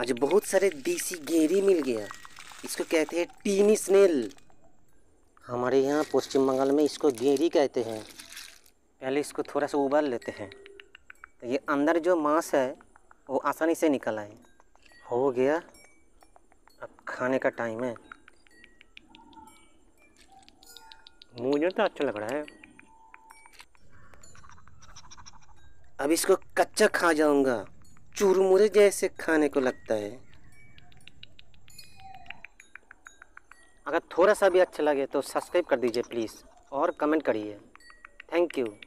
आज बहुत सारे देसी गेरी मिल गया इसको कहते हैं टीनी स्नेल हमारे यहाँ पश्चिम बंगाल में इसको गेरी कहते हैं पहले इसको थोड़ा सा उबाल लेते हैं तो ये अंदर जो मांस है वो आसानी से निकल आए हो गया अब खाने का टाइम है मुझे तो अच्छा लग रहा है अब इसको कच्चा खा जाऊंगा चूरमुरे जैसे खाने को लगता है अगर थोड़ा सा भी अच्छा लगे तो सब्सक्राइब कर दीजिए प्लीज़ और कमेंट करिए थैंक यू